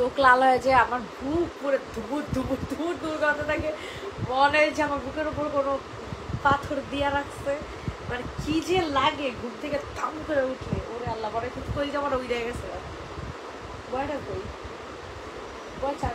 চোখ লাল হয়ে যায় আমার বুক পুরো ধুপুর ধুপুর ধুপুর দুর্গন্ধ থাকে মনে হয়েছে আমার বুকের উপর কোনো পাথর দিয়ে রাখছে মানে কি যে লাগে ঘুম থেকে থাম করে উঠলে ওরে আল্লাহ বড় কিন্তু কই যে আমার জায়গায় গেছে বয়টা কই বয় চার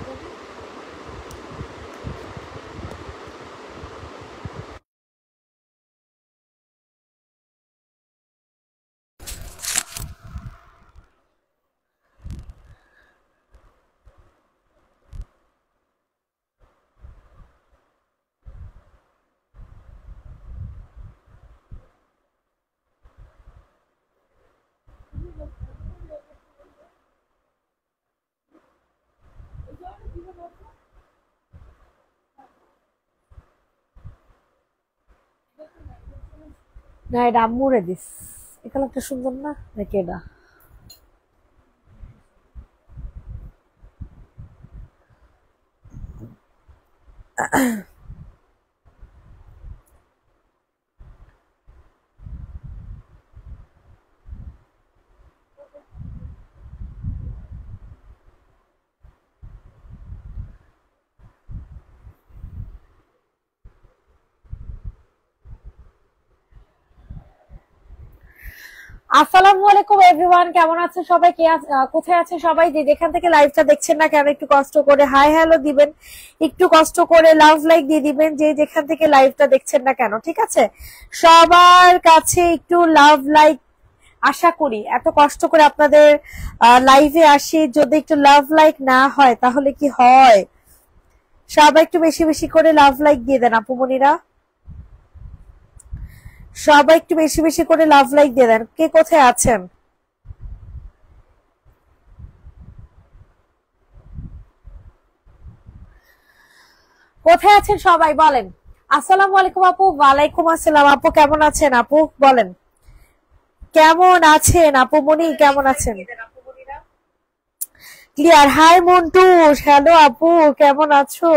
না এটা আম্মুরে দিস এখানে একটা সুন্দর না নাকি এটা Ahem. আসসালামু আলাইকুম এভরিওয়ান কেমন আছে সবাই কে কোথায় আছে সবাই যে যেখান থেকে লাইভটা দেখছেন না কেন একটু কষ্ট করে হাই হ্যালো দিবেন একটু কষ্ট করে লাভ লাইক দিয়ে দিবেন যে যেখান থেকে লাইভটা দেখছেন না কেন ঠিক আছে সবার কাছে একটু লাভ লাইক আশা করি এত কষ্ট করে আপনাদের লাইভে আসি যদি একটু লাভ লাইক না হয় তাহলে কি হয় সবাই একটু বেশি বেশি করে লাভ লাইক দিয়ে দেন আপুমনিরা সবাই একটু বেশি বেশি করে লাভ লাইক দিয়ে দেন কে কোথায় আছেন কোথায় আছেন সবাই বলেন আসসালাম আলাইকুম আপু ওয়ালাইকুম আসসালাম আপু কেমন আছেন আপু বলেন কেমন আছেন আপু মনি কেমন আছেন ক্লিয়ার হাই মন্টু হ্যালো আপু কেমন আছো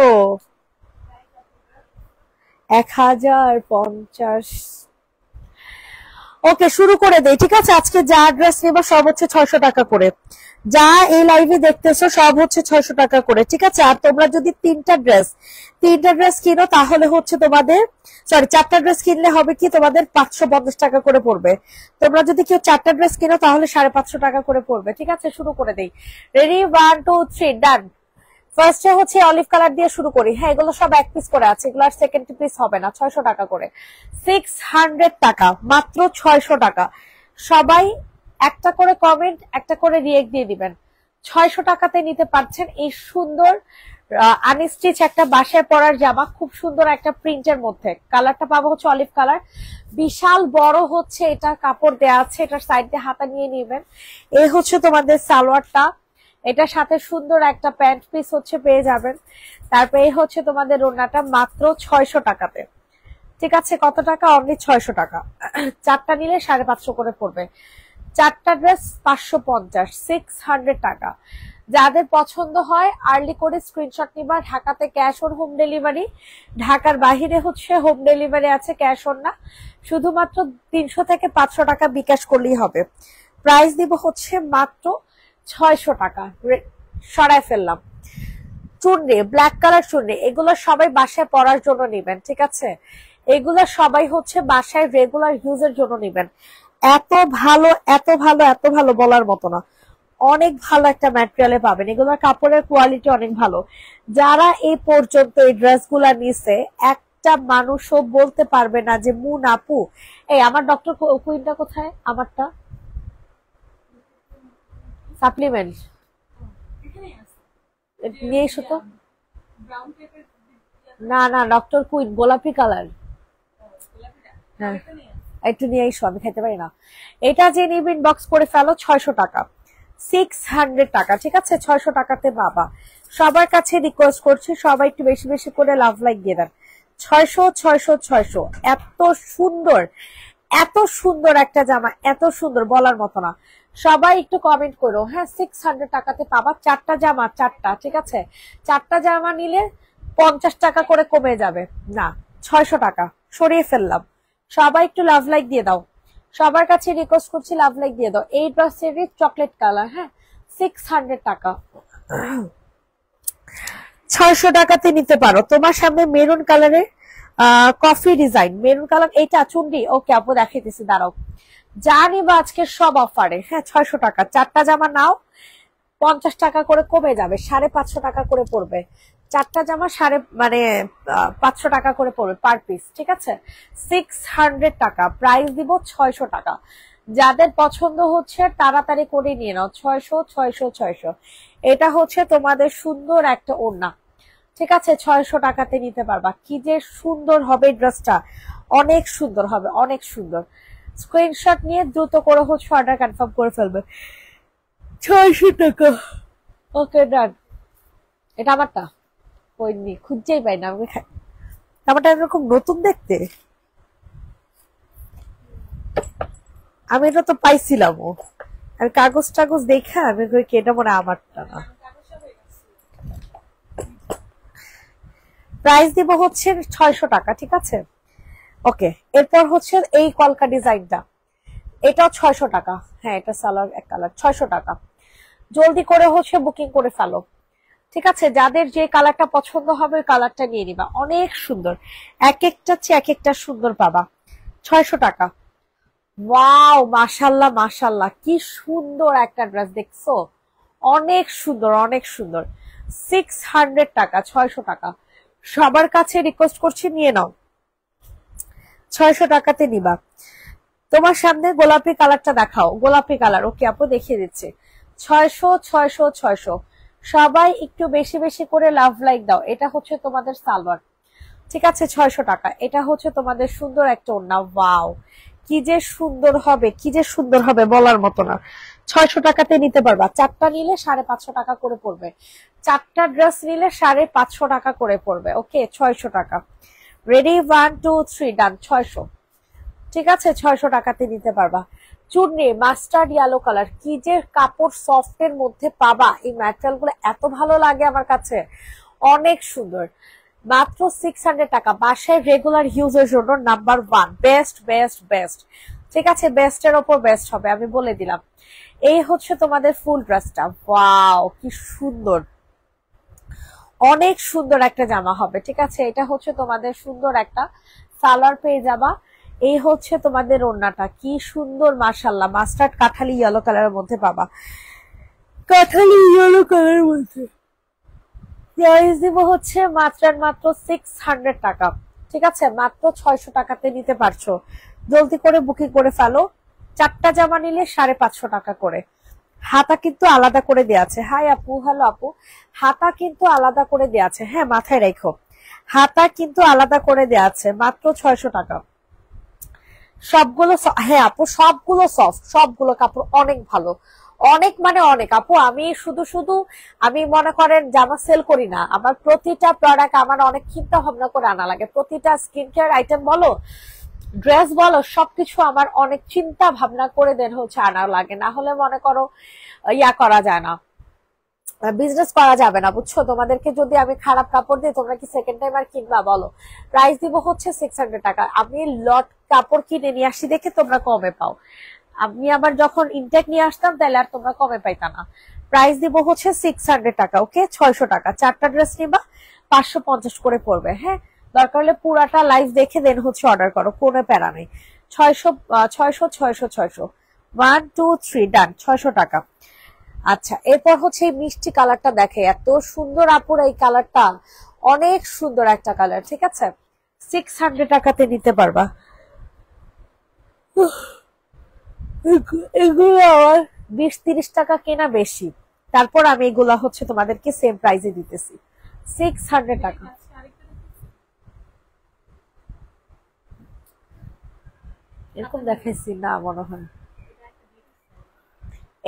এক হাজার পঞ্চাশ ওকে শুরু করে দেই ঠিক আছে আজকে যা ড্রেস নেবা সব হচ্ছে ছয়শ টাকা করে যা এই লাইভে দেখতেছো সব হচ্ছে ছয়শ টাকা করে ঠিক আছে আর তোমরা যদি তিনটা ড্রেস তিনটা ড্রেস কিনো তাহলে হচ্ছে তোমাদের সরি চারটা ড্রেস কিনলে হবে কি তোমাদের পাঁচশো পঞ্চাশ টাকা করে পড়বে তোমরা যদি কেউ চারটা ড্রেস কিনো তাহলে সাড়ে পাঁচশো টাকা করে পড়বে ঠিক আছে শুরু করে দেই ready one two three done ফার্স্টে হচ্ছে অলিভ কালার দিয়ে শুরু করি হ্যাঁ এগুলো সব এক পিস করে আছে এগুলো আর সেকেন্ড পিস হবে না ছয়শো টাকা করে সিক্স হান্ড্রেড টাকা মাত্র ছয়শো টাকা সবাই একটা করে কমেন্ট একটা করে রিয়েক্ট দিয়ে দিবেন ছয়শো টাকাতে নিতে পারছেন এই সুন্দর আনস্টিচ একটা বাসায় পরার জামা খুব সুন্দর একটা প্রিন্টের মধ্যে কালারটা পাবো হচ্ছে অলিভ কালার বিশাল বড় হচ্ছে এটা কাপড় দেওয়া আছে এটার সাইড দিয়ে হাতা নিয়ে নেবেন এ হচ্ছে তোমাদের সালোয়ারটা এটা সাথে সুন্দর একটা প্যান্ট পিস হচ্ছে পেয়ে যাবেন তারপরে এই হচ্ছে তোমাদের রোনাটা মাত্র ছয়শো টাকাতে ঠিক আছে কত টাকা অনলি ছয়শো টাকা চারটা নিলে সাড়ে পাঁচশো করে পড়বে চারটা ড্রেস পাঁচশো পঞ্চাশ সিক্স হান্ড্রেড টাকা যাদের পছন্দ হয় আর্লি করে স্ক্রিনশট নিবা ঢাকাতে ক্যাশ অন হোম ডেলিভারি ঢাকার বাহিরে হচ্ছে হোম ডেলিভারি আছে ক্যাশ অন না শুধুমাত্র তিনশো থেকে পাঁচশো টাকা বিকাশ করলেই হবে প্রাইস দিব হচ্ছে মাত্র ছয়শো টাকা সরায় ফেললাম চুন্নি ব্ল্যাক কালার চুন্নি এগুলো সবাই বাসায় পড়ার জন্য নেবেন ঠিক আছে এগুলো সবাই হচ্ছে বাসায় রেগুলার ইউজের জন্য নেবেন এত ভালো এত ভালো এত ভালো বলার মতো না অনেক ভালো একটা ম্যাটেরিয়ালে পাবেন এগুলো কাপড়ের কোয়ালিটি অনেক ভালো যারা এই পর্যন্ত এই ড্রেসগুলা নিছে একটা মানুষও বলতে পারবে না যে মুন আপু এই আমার ডক্টর কুইনটা কোথায় আমারটা সাপ্লিমেন্ট নিয়ে এসো তো না না ডক্টর কুইন গোলাপি কালার হ্যাঁ।, হ্যাঁ একটু নিয়ে এসো আমি খেতে পারি না এটা যে নিয়ে ইনবক্স করে ফেলো ছয়শো টাকা সিক্স হান্ড্রেড টাকা ঠিক আছে ছয়শো টাকাতে বাবা সবার কাছে রিকোয়েস্ট করছি সবাই একটু বেশি বেশি করে লাভ লাইক দিয়ে দেন ছয়শো ছয়শো ছয়শো এত সুন্দর এত সুন্দর একটা জামা এত সুন্দর বলার মতো না সবাই একটু কমেন্ট করো হ্যাঁ সিক্স হান্ড্রেড টাকাতে পাবা চারটা জামা চারটা ঠিক আছে চারটা জামা নিলে পঞ্চাশ টাকা করে কমে যাবে না ছয়শো টাকা সরিয়ে ফেললাম সবাই একটু লাভ লাইক দিয়ে দাও সবার কাছে রিকোয়েস্ট করছি লাভ লাইক দিয়ে দাও এই ড্রেসেরই চকলেট কালার হ্যাঁ সিক্স হান্ড্রেড টাকা ছয়শো টাকাতে নিতে পারো তোমার সামনে মেরুন কালারের কফি ডিজাইন মেরুন কালার এইটা চুন্ডি ওকে আপু দেখাইতেছি দাঁড়াও জানিবা আজকে সব অফারে হ্যাঁ ছয়শো টাকা চারটা জামা নাও পঞ্চাশ টাকা করে কমে যাবে সাড়ে পাঁচশো টাকা করে পড়বে চারটা জামা সাড়ে মানে পাঁচশো টাকা করে পড়বে পার পিস ঠিক আছে সিক্স হান্ড্রেড টাকা প্রাইস দিব ছয়শো টাকা যাদের পছন্দ হচ্ছে তাড়াতাড়ি করে নিয়ে নাও ছয়শো ছয়শো ছয়শো এটা হচ্ছে তোমাদের সুন্দর একটা ওড়না ঠিক আছে ছয়শো টাকাতে নিতে পারবা কি যে সুন্দর হবে ড্রেসটা অনেক সুন্দর হবে অনেক সুন্দর স্ক্রিনশট নিয়ে দ্রুত করে হচ্ছে অর্ডার কনফার্ম করে ফেলবে ছয়শো টাকা ওকে ডান এটা আমারটা ওই নি খুঁজছেই পাই না আমি আমারটা এরকম নতুন দেখতে আমি এটা তো পাইছিলাম আর কাগজ টাগজ দেখে আমি কেটে মনে আমারটা না প্রাইস দিব হচ্ছে ছয়শো টাকা ঠিক আছে ওকে এরপর হচ্ছে এই কলকা ডিজাইনটা এটা ছয়শো টাকা হ্যাঁ এটা সালার এক কালার ছয়শো টাকা জলদি করে হচ্ছে বুকিং করে ফেলো ঠিক আছে যাদের যে কালারটা পছন্দ হবে ওই কালারটা নিয়ে নিবা অনেক সুন্দর এক একটা চেয়ে এক একটা সুন্দর পাবা ছয়শো টাকা ওয়াও মাসাল্লাহ মাসাল্লাহ কি সুন্দর একটা ড্রেস দেখছো অনেক সুন্দর অনেক সুন্দর সিক্স হান্ড্রেড টাকা ছয়শো টাকা সবার কাছে রিকোয়েস্ট করছি নিয়ে নাও ছয়শো টাকাতে নিবা তোমার সামনে গোলাপি কালারটা দেখাও গোলাপি কালার ওকে আপু দেখিয়ে দিচ্ছে ছয়শো ছয়শো ছয়শো সবাই একটু বেশি বেশি করে লাভ লাইক দাও এটা হচ্ছে তোমাদের সালোয়ার ঠিক আছে ছয়শো টাকা এটা হচ্ছে তোমাদের সুন্দর একটা ওড়না বাও কি যে সুন্দর হবে কি যে সুন্দর হবে বলার মতো না ছয়শো টাকাতে নিতে পারবা চারটা নিলে সাড়ে পাঁচশো টাকা করে পড়বে চারটা ড্রেস নিলে সাড়ে পাঁচশো টাকা করে পড়বে ওকে ছয়শো টাকা ready one two three done ছয়শো ঠিক আছে ছয়শো টাকাতে নিতে পারবা চুর্নি মাস্টার্ড ইয়েলো কালার কি যে কাপড় সফট এর মধ্যে পাবা এই ম্যাটেরিয়াল গুলো এত ভালো লাগে আমার কাছে অনেক সুন্দর মাত্র সিক্স হান্ড্রেড টাকা বাসায় রেগুলার ইউজের জন্য number one best best best ঠিক আছে বেস্টের ওপর বেস্ট হবে আমি বলে দিলাম এই হচ্ছে তোমাদের ফুল ড্রেসটা ওয়াও কি সুন্দর অনেক সুন্দর একটা জামা হবে ঠিক আছে এটা হচ্ছে তোমাদের সুন্দর একটা সালোয়ার পেয়ে যাবা এই হচ্ছে তোমাদের ওন্নাটা কি সুন্দর মার্শাল্লাহ মাস্টার্ড কাঠালি ইয়েলো কালারের মধ্যে পাবা কাঠালি ইয়েলো কালারের মধ্যে হচ্ছে মাত্র মাত্র সিক্স হান্ড্রেড টাকা ঠিক আছে মাত্র ছয়শো টাকাতে নিতে পারছো জলদি করে বুকিং করে ফেলো চারটা জামা নিলে সাড়ে পাঁচশো টাকা করে হাতা কিন্তু আলাদা করে দেওয়া আছে হাই আপু হ্যালো আপু হাতা কিন্তু আলাদা করে দেওয়া আছে হ্যাঁ মাথায় রেখো হাতা কিন্তু আলাদা করে দেওয়া আছে মাত্র ছয়শো টাকা সবগুলো হ্যাঁ আপু সবগুলো সফট সবগুলো কাপড় অনেক ভালো অনেক মানে অনেক আপু আমি শুধু শুধু আমি মনে করেন জামা সেল করি না আমার প্রতিটা প্রোডাক্ট আমার অনেক চিন্তা ভাবনা করে আনা লাগে প্রতিটা স্কিন কেয়ার আইটেম বলো ড্রেস বলো সবকিছু আমার অনেক চিন্তা ভাবনা করে দেন হচ্ছে আনা লাগে না হলে মনে করো ইয়া করা যায় না বিজনেস করা যাবে না বুঝছো তোমাদেরকে যদি আমি খারাপ কাপড় দিই তোমরা কি সেকেন্ড টাইম আর কিনবা বলো প্রাইস দিব হচ্ছে সিক্স হান্ড্রেড টাকা আমি লট কাপড় কিনে নিয়ে আসি দেখে তোমরা কমে পাও আমি আবার যখন ইনটেক নিয়ে আসতাম তাহলে আর তোমরা কমে পাইতা না প্রাইস দিব হচ্ছে সিক্স হান্ড্রেড টাকা ওকে ছয়শো টাকা চারটা ড্রেস নিবা পাঁচশো পঞ্চাশ করে পড়বে হ্যাঁ দরকার হলে পুরাটা লাইভ দেখে দেন হচ্ছে অর্ডার করো কোনো প্যারা নেই ছয়শো ছয়শো ছয়শো ছয়শো ওয়ান টু থ্রি ডান ছয়শো টাকা আচ্ছা এরপর হচ্ছে এই মিষ্টি কালারটা দেখে এত সুন্দর আপুর এই কালারটা অনেক সুন্দর একটা কালার ঠিক আছে সিক্স হান্ড্রেড টাকাতে নিতে পারবা এগুলো আমার বিশ তিরিশ টাকা কেনা বেশি তারপর আমি এগুলা হচ্ছে তোমাদেরকে সেম প্রাইজে দিতেছি সিক্স হান্ড্রেড টাকা এরকম দেখাইছি না মনে হয়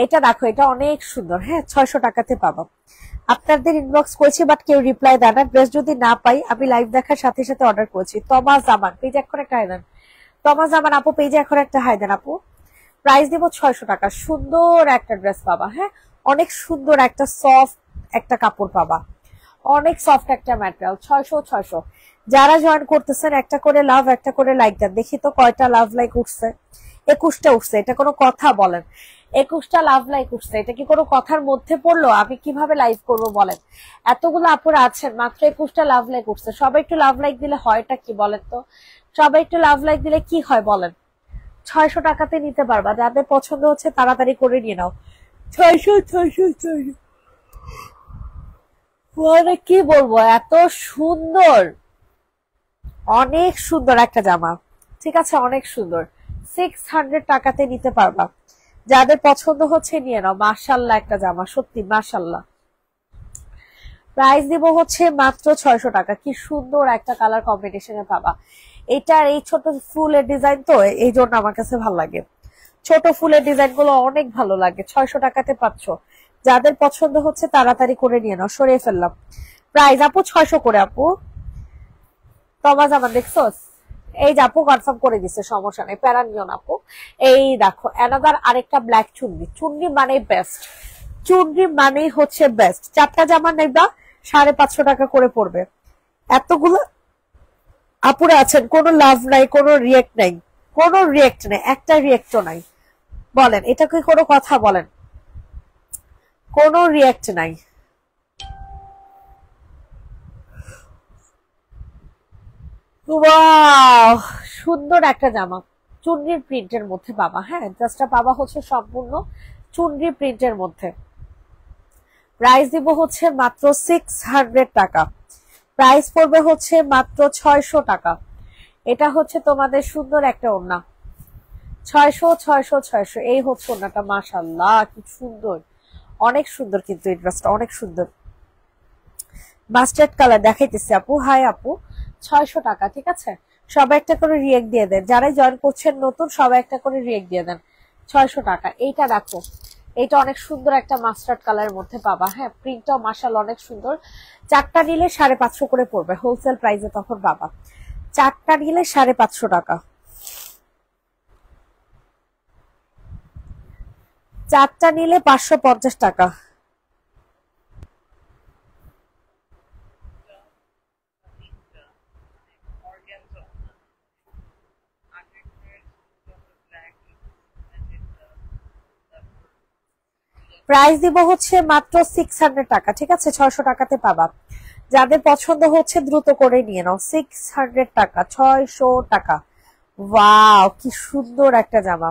এটা দেখো এটা অনেক সুন্দর হ্যাঁ ছয়শো টাকাতে পাবো আপনাদের ইনবক্স করেছি বাট কেউ রিপ্লাই দেয় না ড্রেস যদি না পাই আমি লাইভ দেখার সাথে সাথে অর্ডার করেছি তমাস জামান পেজ এখন একটা হাই দেন তমা জামান আপু পেজে এখন একটা হাই দেন আপু প্রাইস দেবো ছয়শো টাকা সুন্দর একটা ড্রেস পাবা হ্যাঁ অনেক সুন্দর একটা সফট একটা কাপড় পাবা অনেক সফট একটা ম্যাটেরিয়াল ছয়শো ছয়শো যারা জয়েন করতেছেন একটা করে লাভ একটা করে লাইক দেন দেখি তো কয়টা লাভ লাইক উঠছে একুশটা উঠছে এটা কোনো কথা বলেন একুশটা লাভ লাইক উঠছে এটা কি কোনো কথার মধ্যে পড়লো আমি কিভাবে লাইভ করব বলেন এতগুলো আপুরা আছেন মাত্র একুশটা লাভ লাইক উঠছে সবাই একটু লাভ লাইক দিলে হয়টা কি বলেন তো সবাই একটু লাভ লাইক দিলে কি হয় বলেন ছয়শো টাকাতে নিতে পারবা যাদের পছন্দ হচ্ছে তাড়াতাড়ি করে নিয়ে নাও ছয়শো ছয়শো ছয়শো কি বলবো এত সুন্দর অনেক সুন্দর একটা জামা ঠিক আছে অনেক সুন্দর সিক্স হান্ড্রেড টাকাতে নিতে পারবা যাদের পছন্দ হচ্ছে নিয়ে নাও মার্শাল্লাহ একটা জামা সত্যি মার্শাল্লাহ প্রাইস দিব হচ্ছে মাত্র ছয়শো টাকা কি সুন্দর একটা কালার কম্বিনেশনে পাবা এটার এই ছোট ফুলের ডিজাইন তো এই জন্য আমার কাছে ভালো লাগে ছোট ফুলের ডিজাইন গুলো অনেক ভালো লাগে ছয়শো টাকাতে পাচ্ছ যাদের পছন্দ হচ্ছে তাড়াতাড়ি করে নিয়ে নাও সরিয়ে ফেললাম প্রাইস আপু ছয়শো করে আপু টমাস আমার দেখছো এই যে আপু কনফার্ম করে দিছে সমস্যা নেই প্যারা নিও না আপু এই দেখো এনাদার আরেকটা ব্ল্যাক চুন্ডি চুন্ডি মানে বেস্ট চুন্ডি মানেই হচ্ছে বেস্ট চারটা জামা নেবা সাড়ে পাঁচশো টাকা করে পড়বে এতগুলো আপুরা আছেন কোনো লাভ নাই কোনো রিয়েক্ট নাই কোনো রিয়েক্ট নেই একটা রিয়েক্টও নাই বলেন এটা কি কোনো কথা বলেন কোনো রিয়েক্ট নাই সুন্দর একটা জামা চুন্ডির প্রিন্টের মধ্যে পাবা হ্যাঁ জাস্টটা পাবা হচ্ছে সম্পূর্ণ চুন্ডি প্রিন্টের মধ্যে প্রাইস দিব হচ্ছে মাত্র সিক্স টাকা প্রাইস পড়বে হচ্ছে মাত্র ছয়শো টাকা এটা হচ্ছে তোমাদের সুন্দর একটা ওড়না ছয়শো ছয়শো ছয়শো এই হচ্ছে ওড়নাটা মাসাল্লাহ কি সুন্দর অনেক সুন্দর কিন্তু এই ড্রেসটা অনেক সুন্দর মাস্টার্ড কালার দেখাইতেছি আপু হাই আপু ছয়শো টাকা ঠিক আছে সবাই একটা করে রিয়েক্ট দিয়ে দেন যারাই জয়েন করছেন নতুন সবাই একটা করে রিয়েক্ট দিয়ে দেন ছয়শো টাকা এইটা দেখো এটা অনেক সুন্দর একটা মাস্টার্ড কালারের মধ্যে পাবা হ্যাঁ প্রিন্টটাও মাসাল অনেক সুন্দর চারটা নিলে সাড়ে পাঁচশো করে পড়বে হোলসেল প্রাইসে তখন পাবা চারটা নিলে সাড়ে পাঁচশো টাকা চারটা নিলে পাঁচশো পঞ্চাশ টাকা প্রাইস দিব হচ্ছে মাত্র সিক্স হান্ড্রেড টাকা ঠিক আছে ছয়শো টাকাতে পাবা যাদের পছন্দ হচ্ছে দ্রুত করে নিয়ে নাও সিক্স হান্ড্রেড টাকা ছয়শো টাকা ওয়াও কি সুন্দর একটা জামা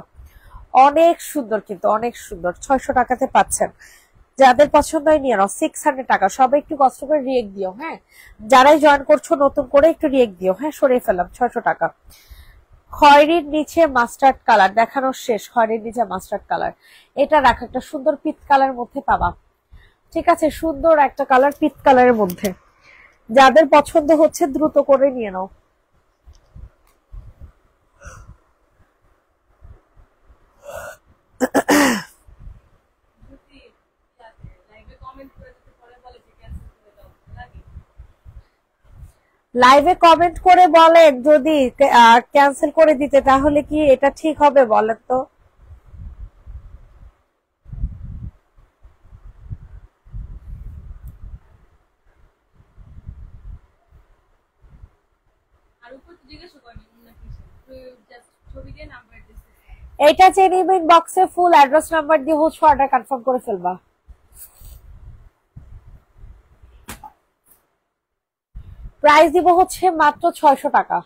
অনেক সুন্দর কিন্তু অনেক সুন্দর ছয়শো টাকাতে পাচ্ছেন যাদের পছন্দ হয় নিয়ে নাও সিক্স হান্ড্রেড টাকা সবাই একটু কষ্ট করে রিয়েক্ট দিও হ্যাঁ যারাই জয়েন করছো নতুন করে একটু রিয়েক্ট দিও হ্যাঁ সরিয়ে ফেলাম ছয়শো টাকা খয়রির নিচে মাস্টার্ড কালার দেখানো শেষ খয়রির নিচে মাস্টার্ড কালার এটা রাখো একটা সুন্দর পিত কালার মধ্যে পাবা ঠিক আছে সুন্দর একটা কালার পিত কালারের মধ্যে যাদের পছন্দ হচ্ছে দ্রুত করে নিয়ে নাও লাইভে কমেন্ট করে বলেন যদি ক্যান্সেল করে দিতে তাহলে কি এটা ঠিক হবে বলেন তো এটা চেনি বক্সে ফুল অ্যাড্রেস নাম্বার দিয়ে হোস্ট অর্ডার কনফার্ম করে ফেলবা প্রাইস দিব হচ্ছে মাত্র ছয়শো টাকা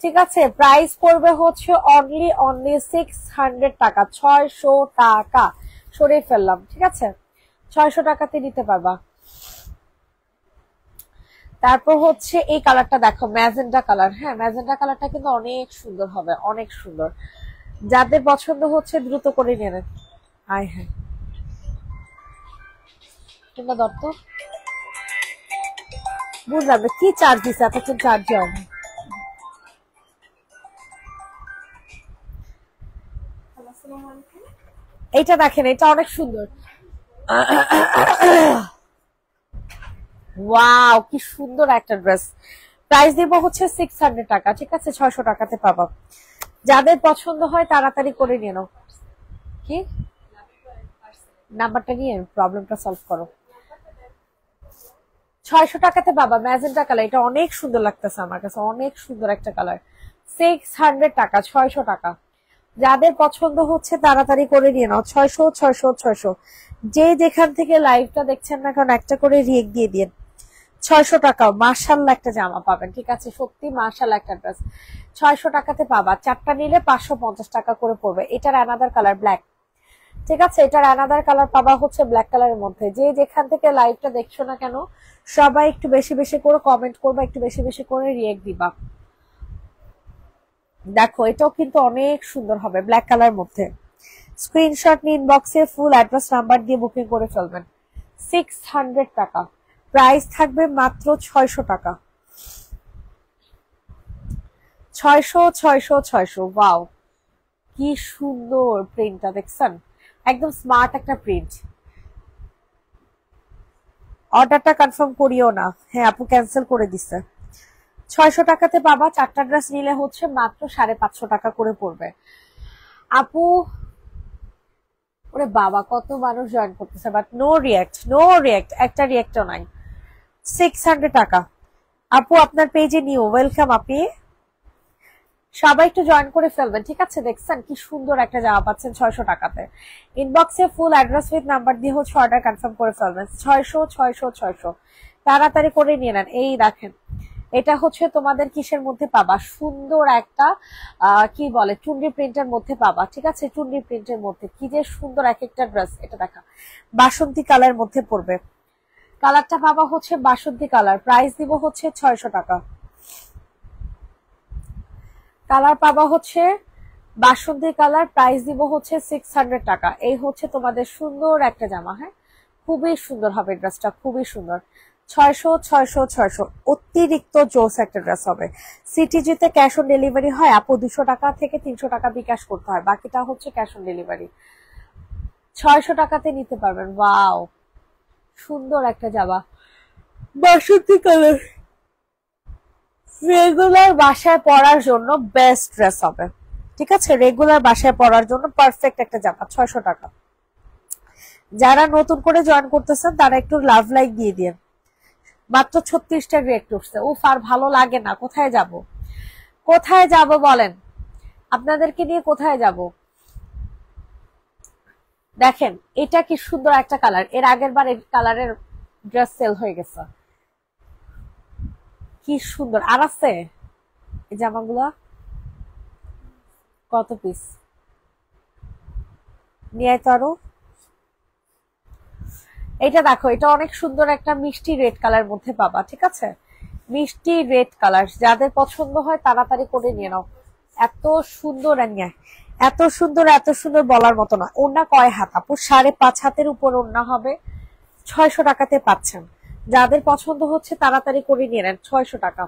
ঠিক আছে প্রাইস পড়বে হচ্ছে অনলি অনলি সিক্স হান্ড্রেড টাকা ছয়শো টাকা সরিয়ে ফেললাম ঠিক আছে ছয়শো টাকাতে নিতে পারবা তারপর হচ্ছে এই কালারটা দেখো ম্যাজেন্ডা কালার হ্যাঁ ম্যাজেন্ডা কালারটা কিন্তু অনেক সুন্দর হবে অনেক সুন্দর যাদের পছন্দ হচ্ছে দ্রুত করে নেবেন আয় হ্যাঁ তোমরা দত্ত বুঝলাম কি চার্জ দিচ্ছে এতক্ষণ চার্জ হবে এইটা দেখেন এটা অনেক সুন্দর ওয়াও কি সুন্দর একটা ড্রেস প্রাইস দেবো হচ্ছে সিক্স হান্ড্রেড টাকা ঠিক আছে ছয়শো টাকাতে পাবো যাদের পছন্দ হয় তাড়াতাড়ি করে নিয়ে নাও কি নাম্বারটা নিয়ে প্রবলেমটা সলভ করো ছয়শো টাকাতে পাবা ম্যাজেন্টা কালার এটা অনেক সুন্দর লাগতেছে আমার কাছে অনেক সুন্দর একটা কালার সিক্স হান্ড্রেড টাকা ছয়শো টাকা যাদের পছন্দ হচ্ছে তাড়াতাড়ি করে নিয়ে নাও ছয়শো ছয়শো ছয়শো যে যেখান থেকে লাইভটা দেখছেন না কারণ একটা করে রিয়েক দিয়ে দিয়ে ছয়শো টাকা মার্শাল একটা জামা পাবেন ঠিক আছে সত্যি মার্শাল একটা ড্রেস ছয়শো টাকাতে পাবা চারটা নিলে পাঁচশো পঞ্চাশ টাকা করে পড়বে এটার অ্যানাদার কালার ব্ল্যাক ঠিক আছে এটার অ্যানাদার কালার পাবা হচ্ছে ব্ল্যাক কালারের মধ্যে যে যেখান থেকে লাইভটা দেখছো না কেন সবাই একটু বেশি বেশি করে কমেন্ট করবা একটু বেশি বেশি করে রিয়েক্ট দিবা দেখো এটাও কিন্তু অনেক সুন্দর হবে ব্ল্যাক কালার মধ্যে স্ক্রিনশট নিয়ে ইনবক্সে ফুল অ্যাড্রেস নাম্বার দিয়ে বুকিং করে ফেলবেন সিক্স হান্ড্রেড টাকা প্রাইস থাকবে মাত্র ছয়শো টাকা ছয়শো ছয়শো ছয়শো ওয়াও কি সুন্দর প্রিন্টটা দেখছেন একদম স্মার্ট একটা প্রিন্ট অর্ডারটা কনফার্ম করিও না হ্যাঁ আপু ক্যান্সেল করে দিছে ছয়শো টাকাতে বাবা চারটা ড্রেস নিলে হচ্ছে মাত্র সাড়ে পাঁচশো টাকা করে পড়বে আপু ওরে বাবা কত মানুষ জয়েন করতেছে but no react no react একটা রিয়াক্টও নাই সিক্স হান্ড্রেড টাকা আপু আপনার পেজে নিউ ওয়েলকাম আপনি সবাই একটু জয়েন করে ফেলবেন ঠিক আছে দেখছেন কি সুন্দর একটা জামা পাচ্ছেন ছয়শো টাকাতে ইনবক্সে ফুল অ্যাড্রেস উইথ নাম্বার দিয়ে হচ্ছে অর্ডার কনফার্ম করে ফেলবেন ছয়শো ছয়শো ছয়শো তাড়াতাড়ি করে নিয়ে নেন এই দেখেন এটা হচ্ছে তোমাদের কিসের মধ্যে পাবা সুন্দর একটা কি বলে চুন্ডি প্রিন্টের মধ্যে পাবা ঠিক আছে চুন্ডি প্রিন্টের মধ্যে কি যে সুন্দর এক একটা ড্রেস এটা দেখা বাসন্তী কালার মধ্যে পড়বে কালারটা পাবা হচ্ছে বাসন্তী কালার প্রাইস দিব হচ্ছে ছয়শো টাকা কালার পাবা হচ্ছে বাসন্তী কালার প্রাইস দিব হচ্ছে সিক্স হান্ড্রেড টাকা এই হচ্ছে তোমাদের সুন্দর একটা জামা হ্যাঁ খুবই সুন্দর হবে ড্রেসটা খুবই সুন্দর ছয়শো ছয়শো ছয়শো অতিরিক্ত জোস একটা ড্রেস হবে সিটিজিতে ক্যাশ অন ডেলিভারি হয় আপু দুশো টাকা থেকে তিনশো টাকা বিকাশ করতে হয় বাকিটা হচ্ছে ক্যাশ অন ডেলিভারি ছয়শো টাকাতে নিতে পারবেন ওয়াও সুন্দর একটা জামা বাসন্তী কালার রেগুলার বাসায় পরার জন্য বেস্ট ড্রেস হবে ঠিক আছে রেগুলার বাসায় পরার জন্য পারফেক্ট একটা জামা ছয়শো টাকা যারা নতুন করে জয়েন করতেছেন তারা একটু লাভ লাইক দিয়ে দিন মাত্র ছত্রিশটা গ্রেড উঠছে উফ আর ভালো লাগে না কোথায় যাব কোথায় যাব বলেন আপনাদেরকে নিয়ে কোথায় যাব দেখেন এটা কি সুন্দর একটা কালার এর আগের বার এই কালারের ড্রেস সেল হয়ে গেছে কি সুন্দর আর আছে এই জামাগুলো কত পিস নিয়ে তো এটা দেখো এটা অনেক সুন্দর একটা মিষ্টি রেড কালার মধ্যে পাবা ঠিক আছে মিষ্টি রেড কালার যাদের পছন্দ হয় তাড়াতাড়ি করে নিয়ে নাও এত সুন্দর এত সুন্দর এত সুন্দর বলার মতো না ওনা কয় হাত আপু সাড়ে পাঁচ হাতের উপর ওনা হবে ছয়শো টাকাতে পাচ্ছেন যাদের পছন্দ হচ্ছে তাড়াতাড়ি করে নিয়ে নেন ছয়শো টাকা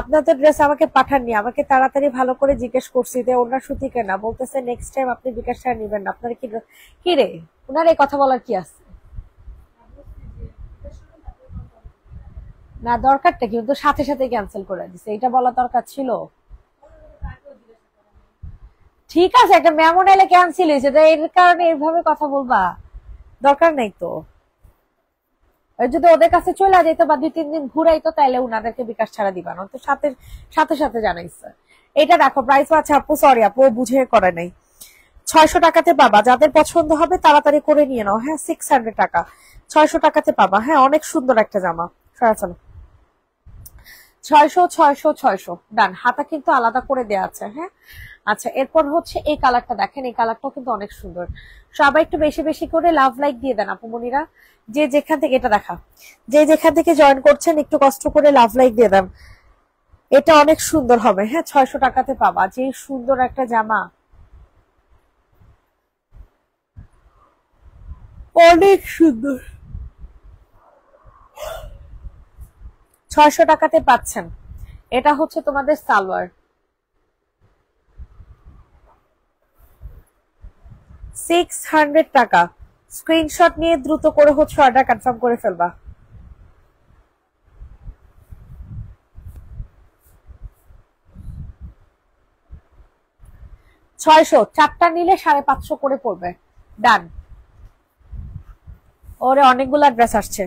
আপনার তো ড্রেস আমাকে পাঠাননি আমাকে তাড়াতাড়ি ভালো করে জিজ্ঞেস করছি যে ওনার সুতি কেনা বলতেছে নেক্সট টাইম আপনি বিকাশ টাকা নেবেন না আপনার কি কি রে ওনার এই কথা বলার কি আছে না দরকারটা কিন্তু সাথে সাথে ক্যান্সেল করে দিছে এটা বলা দরকার ছিল ঠিক আছে একটা মেমন এলে ক্যান্সেল হয়েছে এর কারণে এইভাবে কথা বলবা দরকার নাই তো যদি ওদের কাছে চলে যেত বা দুই তিন দিন ঘুরাইতো তাহলে উনাদেরকে বিকাশ ছাড়া দিবা না তো সাথে সাথে সাথে জানাইছে এটা দেখো প্রাইস আছে আপু সরি আপু বুঝে করে নাই ছয়শো টাকাতে পাবা যাদের পছন্দ হবে তাড়াতাড়ি করে নিয়ে নাও হ্যাঁ সিক্স হান্ড্রেড টাকা ছয়শো টাকাতে পাবা হ্যাঁ অনেক সুন্দর একটা জামা চলো ছয়শো ছয়শো ছয়শো ডান হাতা কিন্তু আলাদা করে দেয়া আছে হ্যাঁ আচ্ছা এরপর হচ্ছে এই কালারটা দেখেন এই কালারটাও কিন্তু অনেক সুন্দর সবাই একটু বেশি বেশি করে লাভ লাইক দিয়ে দেন আপুমনিরা যে যেখান থেকে এটা দেখা যে যেখান থেকে জয়েন করছেন একটু কষ্ট করে লাভ লাইক দিয়ে দেন এটা অনেক সুন্দর হবে হ্যাঁ ছয়শো টাকাতে পাবা যে সুন্দর একটা জামা অনেক সুন্দর ছয়শো টাকাতে পাচ্ছেন এটা হচ্ছে তোমাদের সালোয়ার সিক্স হান্ড্রেড টাকা স্ক্রিনশট নিয়ে দ্রুত করে হচ্ছে অর্ডার কনফার্ম করে ফেলবা ছয়শো চারটা নিলে সাড়ে পাঁচশো করে পড়বে ডান ওরে অনেকগুলা ড্রেস আসছে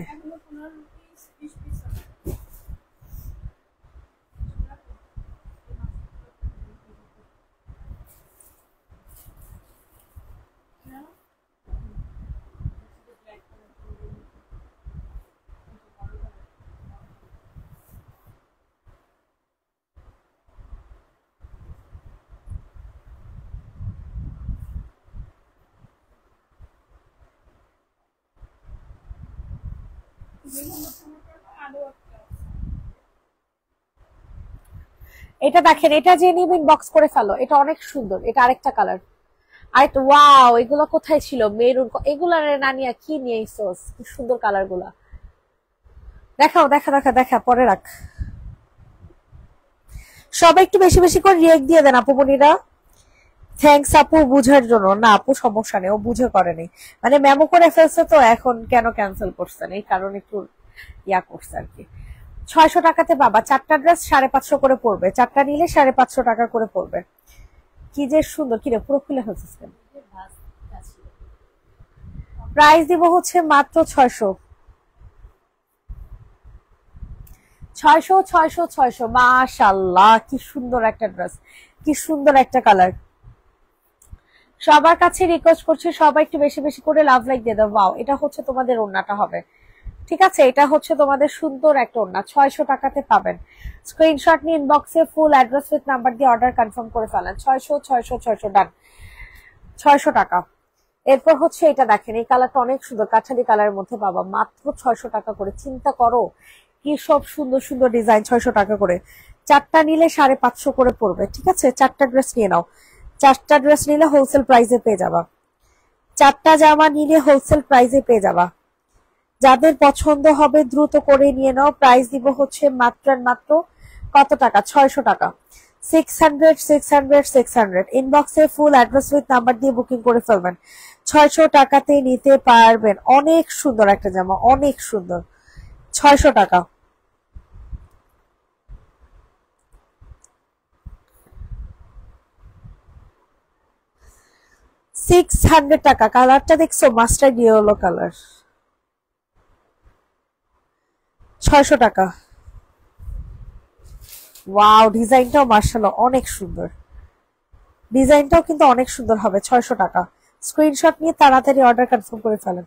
এটা দেখেন এটা যে নিবেন বক্স করে ফেলো এটা অনেক সুন্দর এটা আরেকটা কালার তো ওয়াও এগুলো কোথায় ছিল মেরুন এগুলো নানিয়া কি নিয়ে আইসোস কি সুন্দর কালার গুলা দেখাও দেখা দেখা দেখা পরে রাখ সবাই একটু বেশি বেশি করে রিয়েক্ট দিয়ে দেন আপুমনিরা থ্যাংকস আপু বুঝার জন্য না আপু সমস্যা নেই ও বুঝে করেনি মানে মেমো করে ফেলছে তো এখন কেন ক্যান্সেল করছেন এই কারণে একটু ইয়া করছে আর কি ছয়শো টাকাতে বাবা চারটা ড্রেস সাড়ে পাঁচশো করে পড়বে চারটা নিলে সাড়ে পাঁচশো টাকা করে পড়বে কি যে সুন্দর কিরে পুরো খুলে ফেলছিস প্রাইস দিব হচ্ছে মাত্র ছয়শো ছয়শো ছয়শো ছয়শো মাশাল্লাহ কি সুন্দর একটা ড্রেস কি সুন্দর একটা কালার সবার কাছে রিকোয়েস্ট করছি সবাই একটু বেশি বেশি করে লাভ লাইক দিয়ে দাও বাও এটা হচ্ছে তোমাদের ওড়নাটা হবে ঠিক আছে এটা হচ্ছে তোমাদের সুন্দর একটা ওড়না ছয়শো টাকাতে পাবেন স্ক্রিনশট নিয়ে ইনবক্সে ফুল অ্যাড্রেস উইথ নাম্বার দিয়ে অর্ডার কনফার্ম করে ফেলেন ছয়শো ছয়শো ছয়শো ডান ছয়শো টাকা এরপর হচ্ছে এটা দেখেন এই কালারটা অনেক সুন্দর কাঁঠালি কালারের মধ্যে পাবা মাত্র ছয়শো টাকা করে চিন্তা করো কি সব সুন্দর সুন্দর ডিজাইন ছয়শো টাকা করে চারটা নিলে সাড়ে পাঁচশো করে পড়বে ঠিক আছে চারটা ড্রেস নিয়ে নাও চারটা ড্রেস নিলে হোলসেল প্রাইসে পেয়ে যাবা চারটা জামা নিলে হোলসেল প্রাইসে পেয়ে যাবা যাদের পছন্দ হবে দ্রুত করে নিয়ে নাও প্রাইস দিব হচ্ছে মাত্র মাত্র কত টাকা ছয়শো টাকা six hundred six hundred six hundred ইনবক্সে ফুল অ্যাড্রেস উইথ নাম্বার দিয়ে বুকিং করে ফেলবেন ছয়শো টাকাতে নিতে পারবেন অনেক সুন্দর একটা জামা অনেক সুন্দর ছয়শো টাকা সিক্স হান্ড্রেড টাকা কালারটা দেখছো মাস্টার ইয়েলো কালার ছয়শো টাকা ওয়াও ডিজাইনটাও মার্শাল্লাহ অনেক সুন্দর ডিজাইনটাও কিন্তু অনেক সুন্দর হবে ছয়শো টাকা স্ক্রিনশট নিয়ে তাড়াতাড়ি অর্ডার কনফার্ম করে ফেলেন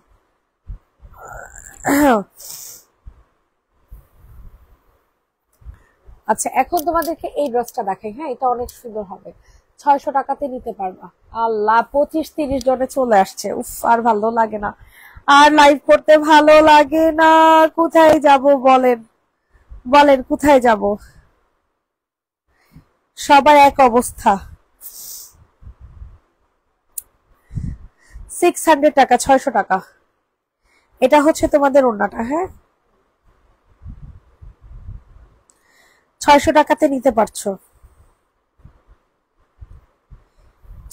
আচ্ছা এখন তোমাদেরকে এই ড্রেসটা দেখাই হ্যাঁ এটা অনেক সুন্দর হবে ছয়শো টাকাতে নিতে পারবা আল্লাহ পঁচিশ তিরিশ জনে চলে আসছে উফ আর ভালো লাগে না আর লাইভ করতে ভালো লাগে না কোথায় যাব বলেন বলেন কোথায় যাব সবার এক অবস্থা সিক্স হান্ড্রেড টাকা ছয়শো টাকা এটা হচ্ছে তোমাদের অন্যটা হ্যাঁ ছয়শো টাকাতে নিতে পারছো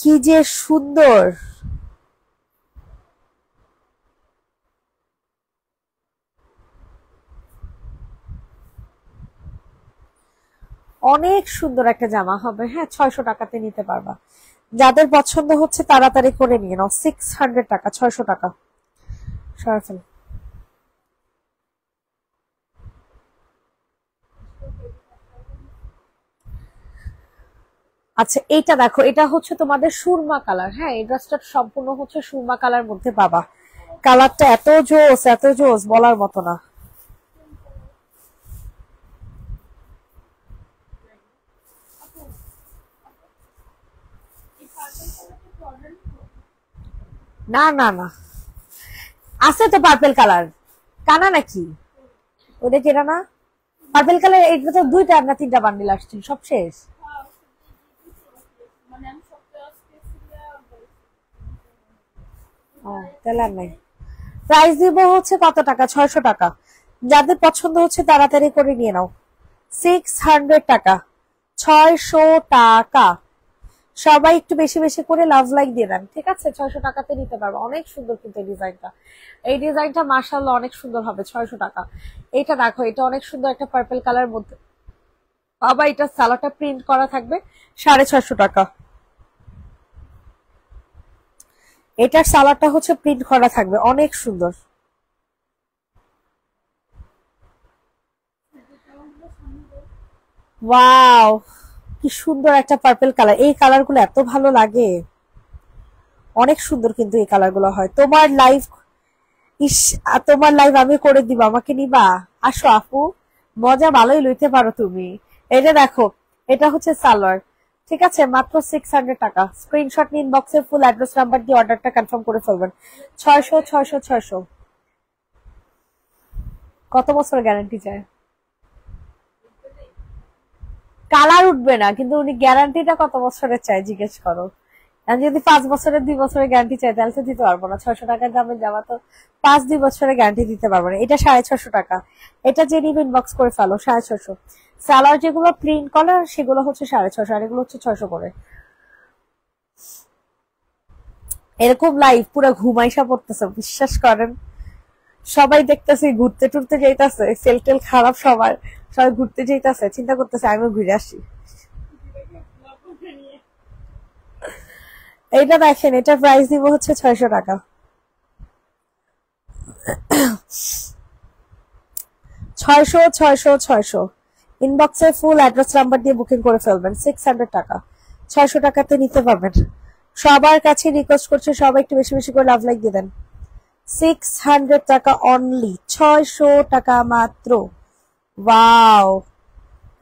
কি যে সুন্দর অনেক সুন্দর একটা জামা হবে হ্যাঁ ছয়শো টাকাতে নিতে পারবা যাদের পছন্দ হচ্ছে তাড়াতাড়ি করে নিয়ে নাও সিক্স হান্ড্রেড টাকা ছয়শো টাকা সরাসরি আচ্ছা এটা দেখো এটা হচ্ছে তোমাদের সুরমা কালার হ্যাঁ এই ড্রেসটা সম্পূর্ণ হচ্ছে সুরমা কালার মধ্যে পাবা কালারটা এত জোস এত জোস বলার মতো না না না না আছে তো পার্পেল কালার কানা নাকি ওদের কেনা না পার্পেল কালার এটা তো দুইটা না তিনটা বান্ডিল আসছে সব শেষ তেলার নাই প্রাইস দিব হচ্ছে কত টাকা ছয়শো টাকা যাদের পছন্দ হচ্ছে তাড়াতাড়ি করে নিয়ে নাও সিক্স হান্ড্রেড টাকা ছয়শো টাকা সবাই একটু বেশি বেশি করে লাভ লাইক দিয়ে দেন ঠিক আছে ছয়শো টাকাতে নিতে পারবো অনেক সুন্দর কিন্তু এই ডিজাইনটা এই ডিজাইনটা মার্শাল অনেক সুন্দর হবে ছয়শো টাকা এটা দেখো এটা অনেক সুন্দর একটা পার্পেল কালার মধ্যে বাবা এটা সালাটা প্রিন্ট করা থাকবে সাড়ে ছয়শো টাকা এটার সালারটা হচ্ছে প্রিন্ট করা থাকবে অনেক সুন্দর ওয়াও কি সুন্দর একটা পার্পেল কালার এই কালার গুলো এত ভালো লাগে অনেক সুন্দর কিন্তু এই কালার গুলো হয় তোমার লাইফ ইস তোমার লাইফ আমি করে দিব আমাকে নিবা আসো আপু মজা ভালোই লইতে পারো তুমি এটা দেখো এটা হচ্ছে সালোয়ার ঠিক আছে মাত্র সিক্স হান্ড্রেড টাকা স্ক্রিনশট নিয়ে ইনবক্সে ফুল অ্যাড্রেস নাম্বার দিয়ে অর্ডারটা কনফার্ম করে ফেলবেন ছয়শো ছয়শো ছয়শো কত বছর গ্যারান্টি চায় কালার উঠবে না কিন্তু উনি গ্যারান্টিটা কত বছরের চায় জিজ্ঞেস করো যদি পাঁচ বছরের দুই বছরের গ্যারান্টি চাই তাহলে দিতে পারবো না ছয়শো টাকার দামে জামা তো পাঁচ দুই বছরের গ্যারান্টি দিতে পারবো না এটা সাড়ে ছশো টাকা এটা যে নিবেন ইনবক্স করে ফেলো সাড়ে ছশো সালার যেগুলো প্রিন্ট কলার সেগুলো হচ্ছে সাড়ে ছশো আর এগুলো হচ্ছে ছয়শো করে এরকম লাইফ পুরো ঘুমাইসা পড়তেছে বিশ্বাস করেন সবাই দেখতেছি ঘুরতে টুরতে যাইতেছে সেল টেল খারাপ সবার সবাই ঘুরতে যাইতেছে চিন্তা করতেছে আমিও ঘুরে আসি এটা দেখেন এটা প্রাইস দিব হচ্ছে ছয়শো টাকা ছয়শো ছয়শো ছয়শো ইনবক্সে ফুল অ্যাড্রেস নাম্বার দিয়ে বুকিং করে ফেলবেন সিক্স হান্ড্রেড টাকা ছয়শো টাকাতে নিতে পারবেন সবার কাছে রিকোয়েস্ট করছে সবাই একটু বেশি বেশি করে লাভ লাইক দিয়ে দেন সিক্স হান্ড্রেড টাকা অনলি ছয়শো টাকা মাত্র ওয়াও